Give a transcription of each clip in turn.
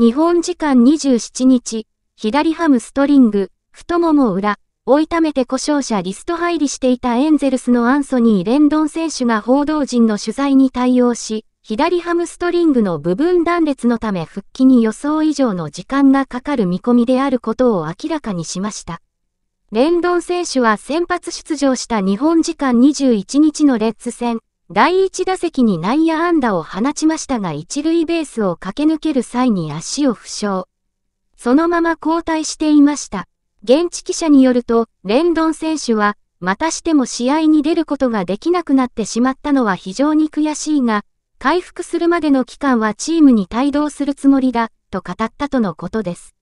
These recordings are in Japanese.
日本時間27日、左ハムストリング、太もも裏、追いためて故障者リスト入りしていたエンゼルスのアンソニー・レンドン選手が報道陣の取材に対応し、左ハムストリングの部分断裂のため復帰に予想以上の時間がかかる見込みであることを明らかにしました。レンドン選手は先発出場した日本時間21日のレッツ戦、第1打席に内野安打を放ちましたが一塁ベースを駆け抜ける際に足を負傷。そのまま交代していました。現地記者によると、レンドン選手は、またしても試合に出ることができなくなってしまったのは非常に悔しいが、回復するまでの期間はチームに帯同するつもりだ、と語ったとのことです。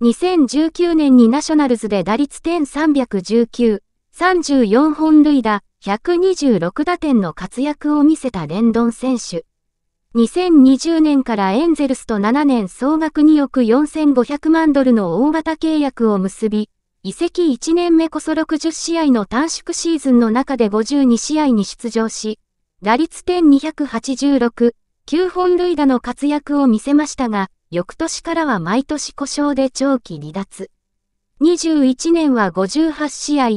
2019年にナショナルズで打率点319、34本塁打、126打点の活躍を見せたレンドン選手。2020年からエンゼルスと7年総額2億4500万ドルの大型契約を結び、移籍1年目こそ60試合の短縮シーズンの中で52試合に出場し、打率点286、9本塁打の活躍を見せましたが、翌年からは毎年故障で長期離脱。21年は58試合、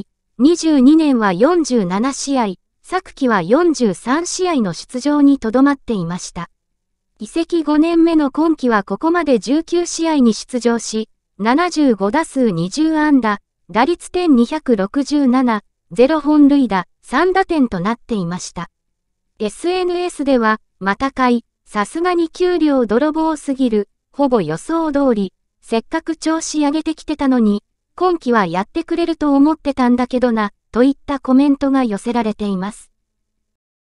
22年は47試合、昨季は43試合の出場にとどまっていました。移籍5年目の今季はここまで19試合に出場し、75打数20安打、打率点267、0本塁打、3打点となっていました。SNS では、また買い、さすがに給料泥棒すぎる、ほぼ予想通り、せっかく調子上げてきてたのに、今期はやってくれると思ってたんだけどな、といったコメントが寄せられています。